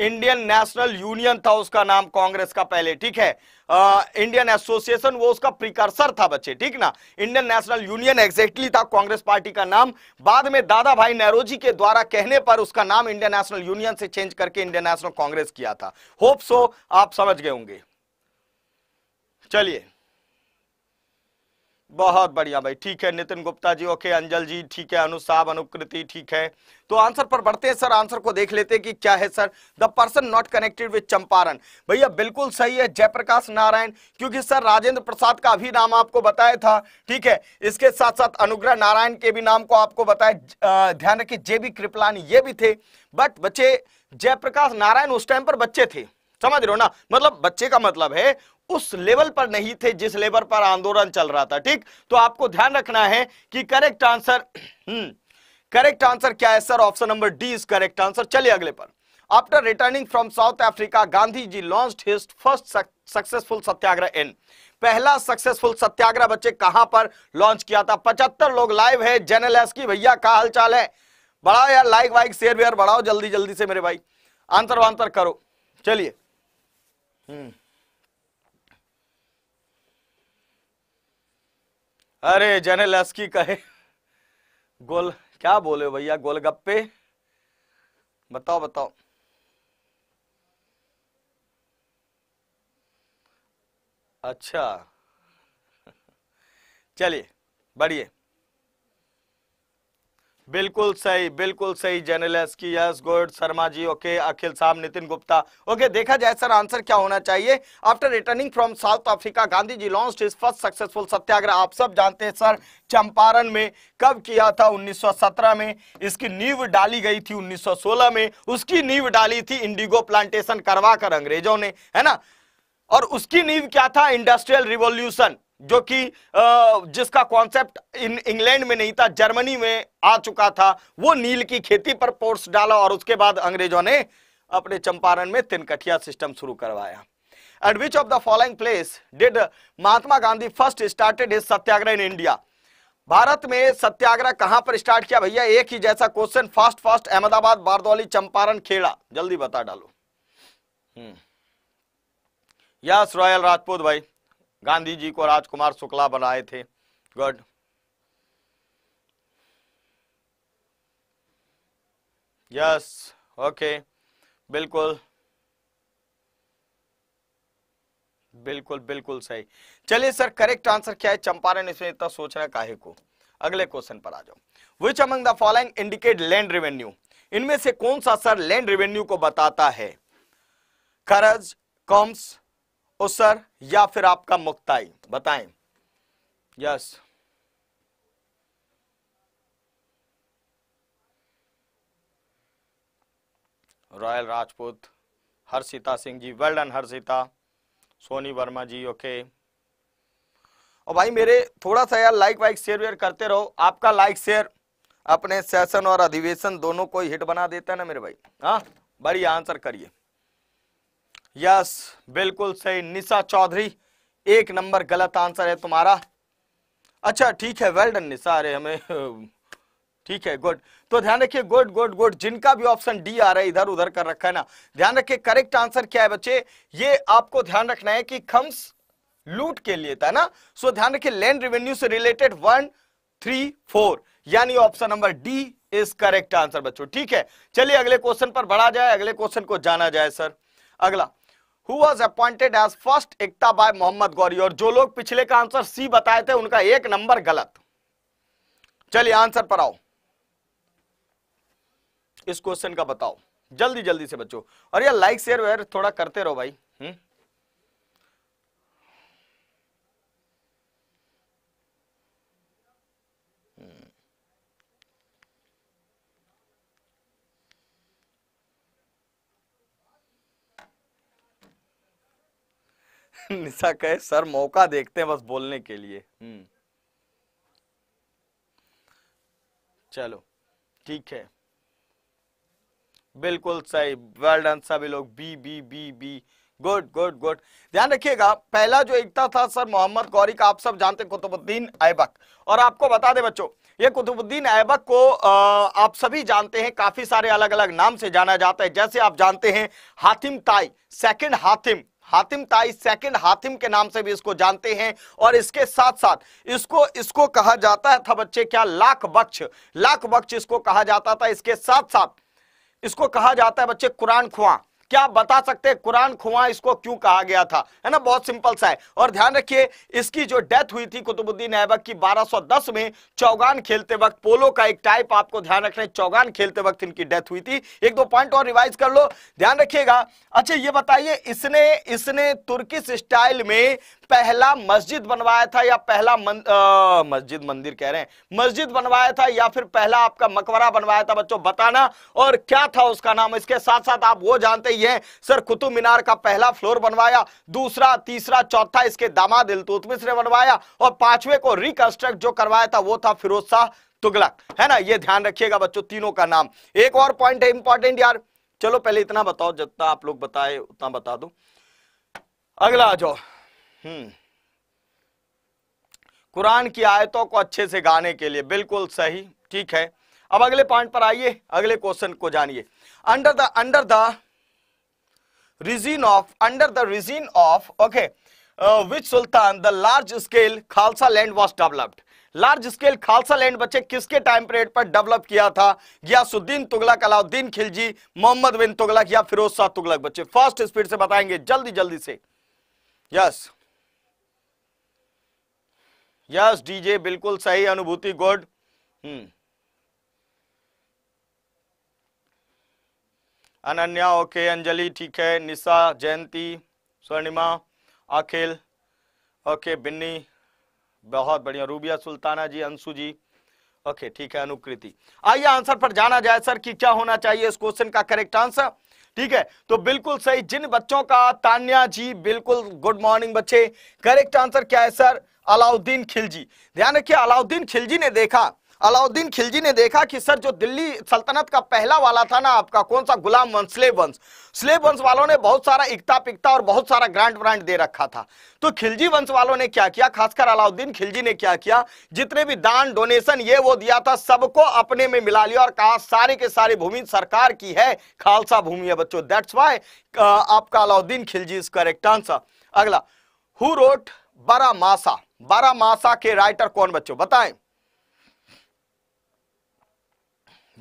Indian national union था उसका नाम कांग्रेस का पहले ठीक है आ, इंडियन एसोसिएशन वो उसका प्रिकर्सर था बच्चे ठीक ना इंडियन नेशनल यूनियन एग्जैक्टली था कांग्रेस पार्टी का नाम बाद में दादा भाई नेहरोजी के द्वारा कहने पर उसका नाम इंडियन नेशनल यूनियन से चेंज करके इंडियन नेशनल कांग्रेस किया था होप सो आप समझ गए होंगे चलिए बहुत बढ़िया भाई ठीक है नितिन गुप्ता जी ओके अंजल जी ठीक है अनुज साहब अनुकृति ठीक है तो आंसर पर बढ़ते हैं सर आंसर को देख लेते हैं कि क्या है sir the person not connected with Champaran भैया बिल्कुल सही है जयप्रकाश नारायण क्योंकि सर राजेंद्र प्रसाद का भी नाम आपको बताया था ठीक है इसके साथ साथ अनुग्रह नारायण के भी नाम को आपको बताया ध्यान रखिए जे बी कृपलानी ये भी थे बट बच्चे जयप्रकाश नारायण उस टाइम पर बच्चे थे समझ रहे हो ना मतलब बच्चे का मतलब है उस लेवल पर नहीं थे जिस लेवल पर आंदोलन चल रहा था ठीक तो आपको ध्यान रखना है कि correct answer hmm, correct answer क्या है sir option number D is correct answer चलिए अगले पर after returning from South Africa Gandhi ji launch his first successful satyagraha in पहला सक्सेसफुल सत्याग्रह बच्चे कहां पर लॉन्च किया था पचहत्तर लोग लाइव है जनरल एस की भैया क्या हालचाल है बढ़ाओ यार लाइक वाइक शेयर वेयर बढ़ाओ जल्दी जल्दी से मेरे भाई आंसर वांसर करो चलिए हम्म अरे लस्की कहे गोल क्या बोले भैया गोलगप्पे बताओ बताओ अच्छा चलिए बढ़िए बिल्कुल सही बिल्कुल सही की yes good Sharma ji okay Akhil साहब नितिन गुप्ता ओके देखा जाए सर आंसर क्या होना चाहिए after returning from South Africa Gandhi ji launch his first successful satyagraha आप सब जानते हैं सर चंपारण में कब किया था 1917 में इसकी नींव डाली गई थी 1916 में उसकी नींव डाली थी इंडिगो प्लांटेशन करवा कर अंग्रेजों ने है ना और उसकी नींव क्या था इंडस्ट्रियल रिवोल्यूशन जो कि जिसका कॉन्सेप्ट इन इंग्लैंड में नहीं था जर्मनी में आ चुका था वो नील की खेती पर पोर्स डाला और उसके बाद अंग्रेजों ने अपने चंपारण में तिनकठिया सिस्टम शुरू करवाया at which of the following place did Mahatma Gandhi first started his satyagraha in India भारत में सत्याग्रह कहां पर स्टार्ट किया भैया एक ही जैसा question fast fast Ahmedabad Bardoli Champaran Kheda जल्दी बता डालो यस रॉयल राजपूत भाई गांधी जी को राजकुमार शुक्ला बनाए थे गुड यस ओके बिल्कुल बिल्कुल बिल्कुल सही चलिए सर करेक्ट आंसर क्या है चंपारण इसमें इतना सोचना काहे को अगले क्वेश्चन पर आ जाओ which among the following indicate land revenue इनमें से कौन सा सर लैंड रेवेन्यू को बताता है करज कॉम्स उसर या फिर आपका मुक्ताई बताएं yes royal Rajput Harshita Singh ji well done Harshita Soni Verma ji okay और भाई मेरे थोड़ा सा यार लाइक वाइक शेयर वेयर करते रहो आपका लाइक शेयर अपने सेशन और अधिवेशन दोनों को हिट बना देता है ना मेरे भाई हाँ बढ़िया आंसर करिए यस बिल्कुल सही निशा चौधरी एक नंबर गलत आंसर है तुम्हारा अच्छा ठीक है वेल डन निशा अरे हमें ठीक है गुड तो ध्यान रखिए गुड गुड गुड जिनका भी ऑप्शन डी आ रहा है इधर उधर कर रखा है ना ध्यान रखिए करेक्ट आंसर क्या है बच्चे ये आपको ध्यान रखना है कि खम्स लूट के लिए था ना सो ध्यान रखिए लैंड रेवेन्यू से रिलेटेड वन थ्री फोर यानी option number D is correct answer बच्चों ठीक है चलिए अगले क्वेश्चन पर बढ़ा जाए अगले क्वेश्चन को जाना जाए सर अगला who was appointed as first एकता बाय मोहम्मद गौरी और जो लोग पिछले का आंसर सी बताए थे उनका एक नंबर गलत चलिए आंसर पर आओ इस क्वेश्चन का बताओ जल्दी जल्दी से बच्चों और यार लाइक शेयर वेयर थोड़ा करते रहो भाई निशा कहे सर मौका देखते हैं बस बोलने के लिए हम्म चलो ठीक है बिल्कुल सही वेल डन सभी लोग B B B B good good good ध्यान रखिएगा पहला जो एकता था सर मोहम्मद गौरी का आप सब जानते कुतुबुद्दीन ऐबक और आपको बता दे बच्चों ये कुतुबुद्दीन ऐबक को आप सभी जानते हैं काफी सारे अलग अलग नाम से जाना जाता है जैसे आप जानते हैं हाथिम ताई सेकंड हाथिम हातिम ताई सेकंड हातिम के नाम से भी इसको जानते हैं और इसके साथ साथ इसको इसको कहा जाता था बच्चे क्या लाख बख्श लाख बख्श इसको कहा जाता था इसके साथ साथ इसको कहा जाता है बच्चे कुरान खुआ क्या आप बता सकते हैं कुरान खुआ इसको क्यों कहा गया था है ना बहुत सिंपल सा है और ध्यान रखिए इसकी जो डेथ हुई थी कुतुबुद्दीन ऐबक की 1210 में चौगान खेलते वक्त पोलो का एक टाइप आपको ध्यान रखना है चौगान खेलते वक्त इनकी डेथ हुई थी एक दो पॉइंट और रिवाइज कर लो ध्यान रखिएगा अच्छा ये बताइए इसने इसने तुर्किश स्टाइल में पहला मस्जिद बनवाया था या पहला मन, आ, मस्जिद मंदिर कह रहे हैं मस्जिद बनवाया था या फिर पहला आपका मकबरा बनवाया था बच्चों बताना और क्या था उसका नाम इसके साथ साथ आप वो जानते ही हैं सर कुतुब मीनार का पहला फ्लोर बनवाया दूसरा तीसरा चौथा इसके दामाद इलतुत ने बनवाया और पांचवे को रिकंस्ट्रक्ट जो करवाया था वो था फिरोज शाह तुगलक है ना ये ध्यान रखिएगा बच्चों तीनों का नाम एक और पॉइंट है इंपॉर्टेंट यार चलो पहले इतना बताओ जितना आप लोग बताए उतना बता दो अगला आ जाओ हम्म कुरान की आयतों को अच्छे से गाने के लिए बिल्कुल सही ठीक है अब अगले पॉइंट पर आइए अगले क्वेश्चन को जानिए under the under the region of under the region of okay which sultan the large scale khalsa land was developed large scale khalsa land बच्चे किसके टाइम पीरियड पर डेवलप किया था गयासुद्दीन तुगलक अलाउद्दीन खिलजी मोहम्मद बिन तुगलक या फिरोज शाह तुगलक बच्चे फर्स्ट स्पीड से बताएंगे जल्दी जल्दी से यस yes. यस डीजे बिल्कुल सही Anubhuti good hmm. Ananya okay Anjali ठीक है निशा जयंती स्वर्णिमा अखिल ओके बिन्नी बहुत बढ़िया रूबिया सुल्ताना जी अंशु जी ओके ठीक है अनुकृति आइए आंसर पर जाना जाए सर कि क्या होना चाहिए इस क्वेश्चन का करेक्ट आंसर ठीक है तो बिल्कुल सही जिन बच्चों का तान्या जी बिल्कुल गुड मॉर्निंग बच्चे करेक्ट आंसर क्या है सर अलाउद्दीन खिलजी ध्यान रखिए अलाउद्दीन खिलजी ने देखा अलाउद्दीन खिलजी ने देखा कि सर जो दिल्ली सल्तनत का पहला वाला था ना आपका कौन सा गुलाम वंश स्लेब वंश स्लेब वंश वालों ने बहुत सारा इकता पिकता और बहुत सारा ग्रांट ब्रांड दे रखा था तो खिलजी वंश वालों ने क्या किया खासकर अलाउद्दीन खिलजी ने क्या किया जितने भी दान डोनेशन ये वो दिया था सबको अपने में मिला लिया और कहा सारे के सारे भूमि सरकार की है खालसा भूमि है बच्चों दैट्स वाई आपका Alauddin Khilji is correct answer अगला हु रोट बरा मासा मासा के राइटर कौन बच्चों बताएं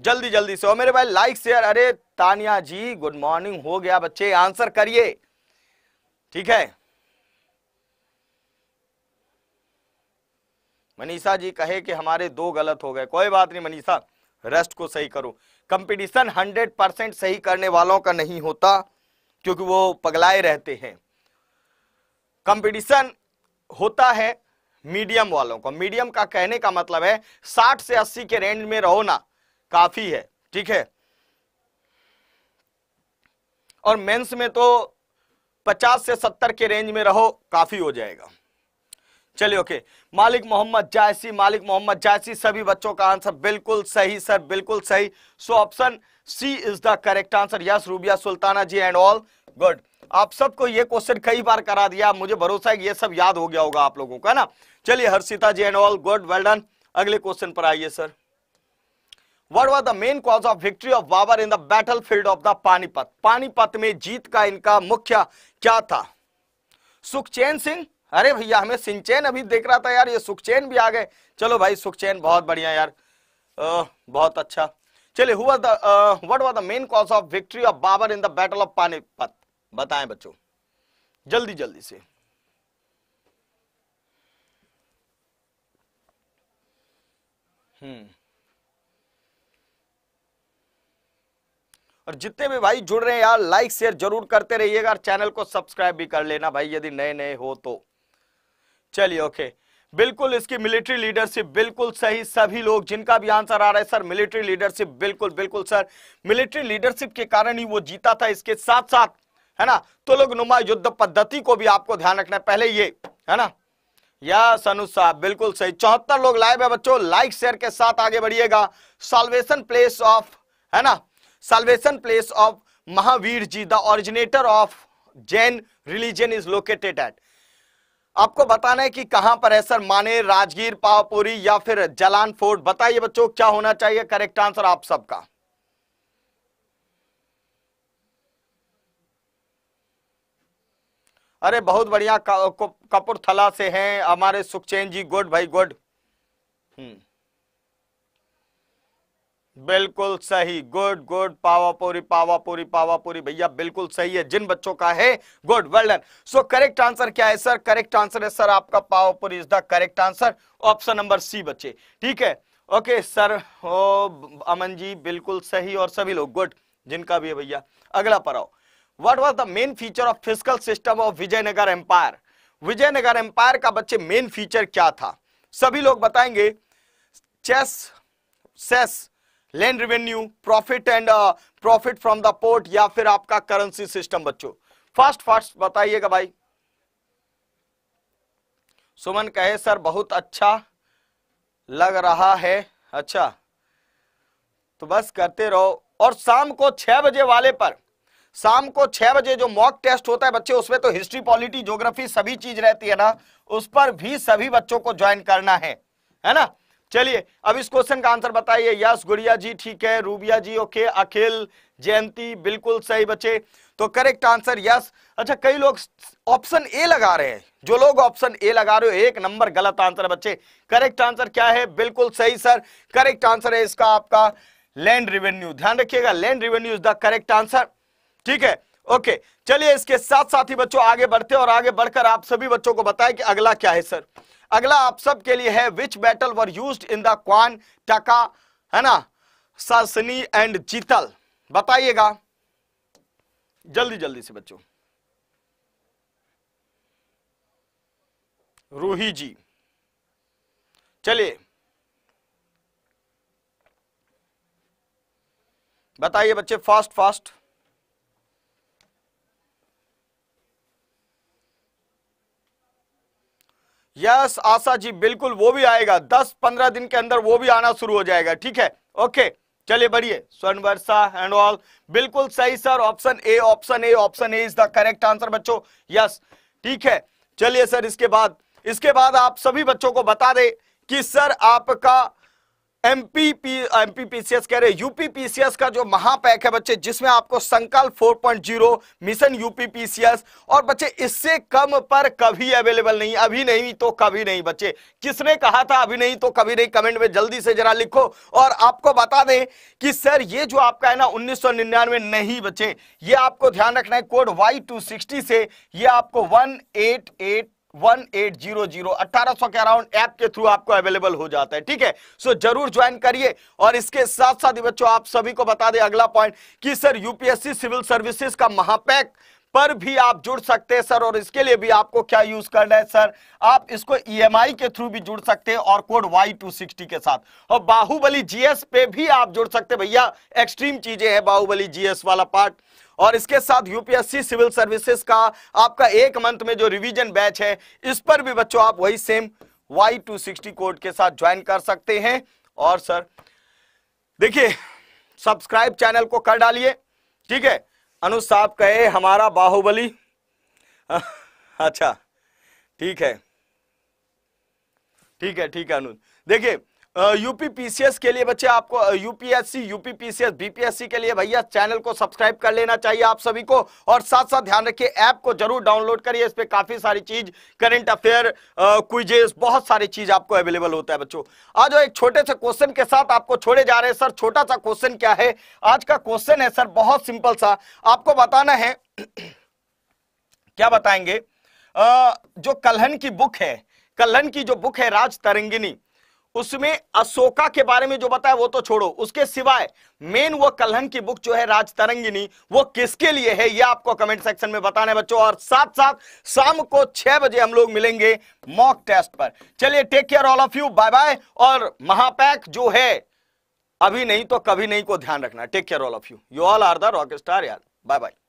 जल्दी जल्दी से मेरे भाई लाइक शेयर अरे तानिया जी गुड मॉर्निंग हो गया बच्चे आंसर करिए ठीक है मनीषा जी कहे कि हमारे दो गलत हो गए कोई बात नहीं मनीषा रेस्ट को सही करो कंपटीशन हंड्रेड परसेंट सही करने वालों का नहीं होता क्योंकि वो पगलाए रहते हैं कंपटीशन होता है मीडियम वालों को मीडियम का कहने का मतलब है साठ से अस्सी के रेंज में रहो ना काफी है ठीक है और मेंस में तो पचास से सत्तर के रेंज में रहो काफी हो जाएगा चलिए ओके मालिक मोहम्मद जायसी मालिक मोहम्मद जायसी सभी बच्चों का आंसर बिल्कुल सही सर बिल्कुल सही so option C is the correct answer yes Rubiya Sultana ji and all good आप सबको ये क्वेश्चन कई बार करा दिया मुझे भरोसा है ये सब याद हो गया होगा आप लोगों का ना चलिए Harshita ji and all good well done अगले क्वेश्चन पर आइए sir what was the main cause of victory of Babur in the battlefield of the Panipat Panipat में जीत का इनका मुख्य क्या था सुखचैन सिंह अरे भैया हमें सिंचैन अभी देख रहा था यार ये सुखचैन भी आ गए चलो भाई सुखचैन बहुत बढ़िया यार आ, बहुत अच्छा चलिए हुआ the what was the main cause of victory of Babur in the battle of Panipat बताएं बच्चों जल्दी जल्दी से हम्म और जितने भी भाई जुड़ रहे हैं यार लाइक शेयर जरूर करते रहिएगा और चैनल को सब्सक्राइब भी कर लेना भाई यदि नए नए हो तो चलिए ओके बिल्कुल इसकी मिलिट्री लीडरशिप बिल्कुल सही सभी लोग जिनका भी आंसर आ रहा है सर मिलिट्री लीडरशिप बिल्कुल बिल्कुल सर मिलिट्री लीडरशिप के कारण ही वो जीता था इसके साथ साथ है ना तो लोग नुमा युद्ध पद्धति को भी आपको ध्यान रखना है पहले ये है ना यस अनुषा बिल्कुल सही चौहत्तर लोग लाइव है बच्चों लाइक शेयर के साथ आगे बढ़िएगा सॉल्वेशन प्लेस ऑफ है ना salvation place of Mahavir ji the originator of Jain religion is located at आपको बताना है कि कहां पर है सर माने राजगीर पावपुरी या फिर जलान फोर्ट बताइए बच्चों क्या होना चाहिए करेक्ट आंसर आप सबका अरे बहुत बढ़िया कपूरथला से हैं हमारे सुखचैन जी गुड भाई गुड हम्म बिल्कुल सही गुड गुड पावापुरी पावापुरी पावापुरी भैया बिल्कुल सही है जिन बच्चों का है good well done so correct answer क्या है सर करेक्ट आंसर है सर आपका Pawapuri is the correct answer option number C बच्चे ठीक है ओके सर ओ अमन जी बिल्कुल सही और सभी लोग गुड जिनका भी है भैया अगला पर आओ what was the main feature of physical system of Vijayanagara empire Vijayanagara empire का बच्चे मेन फीचर क्या था सभी लोग बताएंगे chess cess land revenue profit and profit from the port या फिर आपका करेंसी सिस्टम बच्चों फास्ट फास्ट बताइएगा भाई सुमन कहे सर बहुत अच्छा लग रहा है अच्छा तो बस करते रहो और शाम को छह बजे वाले पर शाम को छह बजे जो मॉक टेस्ट होता है बच्चे उसमें तो हिस्ट्री पॉलिटी ज्योग्राफी सभी चीज रहती है ना उस पर भी सभी बच्चों को ज्वाइन करना है है ना चलिए अब इस क्वेश्चन का आंसर बताइए यस गुड़िया जी ठीक है रूबिया जी ओके अखिल जयंती बिल्कुल सही बचे तो करेक्ट आंसर यस अच्छा कई लोग ऑप्शन ए लगा रहे हैं जो लोग ऑप्शन ए लगा रहे हो एक नंबर गलत आंसर बच्चे करेक्ट आंसर क्या है बिल्कुल सही सर करेक्ट आंसर है इसका आपका लैंड रिवेन्यू ध्यान रखिएगा land revenue is the correct answer ठीक है ओके चलिए इसके साथ साथ ही बच्चों आगे बढ़ते और आगे बढ़कर आप सभी बच्चों को बताए कि अगला क्या है सर अगला आप सब के लिए है which battle were used in the क्वान टका है ना सासनी एंड जीतल बताइएगा जल्दी जल्दी से बच्चों रूही जी चलिए बताइए बच्चे fast fast yes Asha ji बिल्कुल वो भी आएगा दस पंद्रह दिन के अंदर वो भी आना शुरू हो जाएगा ठीक है ओके चलिए बढ़िए स्वर्ण वर्षा एंड ऑल बिल्कुल सही sir option A option A option A is the correct answer बच्चों यस ठीक है चलिए सर इसके बाद इसके बाद आप सभी बच्चों को बता दे कि सर आपका कह रहे का जो महापैक है बच्चे जिसमें आपको संकल्प 4.0 मिशन और बच्चे इससे कम पर कभी अवेलेबल नहीं अभी नहीं तो कभी नहीं बच्चे किसने कहा था अभी नहीं तो कभी नहीं कमेंट में जल्दी से जरा लिखो और आपको बता दें कि सर ये जो आपका है ना उन्नीस नहीं बच्चे ये आपको ध्यान रखना है कोड वाई से ये आपको वन एट एट 1800 के अराउंड ऐप के थ्रू आपको अवेलेबल हो जाता है ठीक है सो जरूर ज्वाइन करिए और इसके साथ साथ बच्चों आप सभी को बता दें अगला पॉइंट कि सर यूपीएससी सिविल सर्विसेज का महापैक पर भी आप जुड़ सकते हैं सर और इसके लिए भी आपको क्या यूज करना है सर आप इसको ईएमआई e के थ्रू भी जुड़ सकते हैं और कोड वाई के साथ और बाहुबली जीएस पे भी आप जुड़ सकते हैं भैया एक्सट्रीम चीजें हैं बाहुबली जीएस वाला पार्ट और इसके साथ यूपीएससी सिविल सर्विसेज का आपका एक मंथ में जो रिवीजन बैच है इस पर भी बच्चों आप वही same Y two sixty code के साथ ज्वाइन कर सकते हैं और सर देखिए सब्सक्राइब चैनल को कर डालिए ठीक है अनु साहब कहे हमारा बाहुबली अच्छा ठीक है ठीक है ठीक है अनुज देखिए यूपी पीसीएस के लिए बच्चे आपको यूपीएससी यूपी पीसीएस बीपीएससी के लिए भैया चैनल को सब्सक्राइब कर लेना चाहिए आप सभी को और साथ साथ ध्यान रखिए ऐप को जरूर डाउनलोड करिए इस पर काफी सारी चीज करंट अफेयर क्विजेस बहुत सारी चीज आपको अवेलेबल होता है बच्चों आज एक छोटे से क्वेश्चन के साथ आपको छोड़े जा रहे हैं सर छोटा सा क्वेश्चन क्या है आज का क्वेश्चन है सर बहुत सिंपल सा आपको बताना है क्या बताएंगे आ, जो कलहन की बुक है कलहन की जो बुक है राज तरंगिनी उसमें अशोका के बारे में जो बताया वो तो छोड़ो उसके सिवाय मेन वो कलहन की बुक जो है राजतरंगिनी वो किसके लिए है ये आपको कमेंट सेक्शन में बताना बच्चों और साथ साथ शाम को छह बजे हम लोग मिलेंगे मॉक टेस्ट पर चलिए take care all of you bye bye और महापैक जो है अभी नहीं तो कभी नहीं को ध्यान रखना take care all of you you all are the rock star यार बाय बाय